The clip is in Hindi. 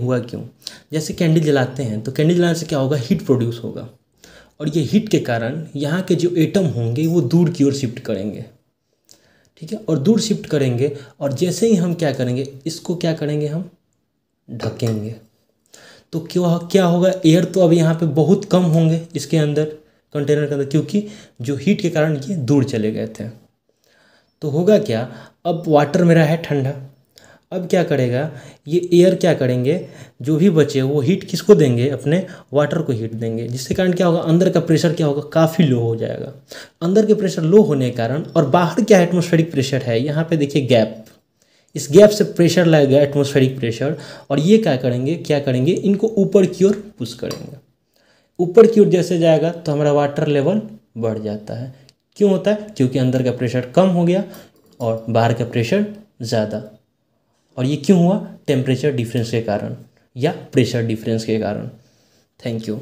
हुआ क्यों जैसे कैंडल जलाते हैं तो कैंडल जलाने से क्या होगा हीट प्रोड्यूस होगा और ये हीट के कारण यहाँ के जो एटम होंगे वो दूर की ओर शिफ्ट करेंगे ठीक है और दूर शिफ्ट करेंगे और जैसे ही हम क्या करेंगे इसको क्या करेंगे हम ढकेंगे तो क्यों क्या होगा एयर तो अब यहाँ पे बहुत कम होंगे इसके अंदर कंटेनर के अंदर क्योंकि जो हीट के कारण ये दूर चले गए थे तो होगा क्या अब वाटर मेरा है ठंडा अब क्या करेगा ये एयर क्या करेंगे जो भी बचे वो हीट किसको देंगे अपने वाटर को हीट देंगे जिसके कारण क्या होगा अंदर का प्रेशर क्या होगा काफ़ी लो हो जाएगा अंदर के प्रेशर लो होने के कारण और बाहर क्या एटमोस्फेरिक प्रेशर है यहाँ पे देखिए गैप इस गैप से प्रेशर लगेगा एटमोस्फेरिक प्रेशर और ये क्या करेंगे क्या करेंगे इनको ऊपर की ओर पुश करेंगे ऊपर की ओर जैसे जाएगा तो हमारा वाटर लेवल बढ़ जाता है क्यों होता है क्योंकि अंदर का प्रेशर कम हो गया और बाहर का प्रेशर ज़्यादा और ये क्यों हुआ टेम्परेचर डिफरेंस के कारण या प्रेशर डिफरेंस के कारण थैंक यू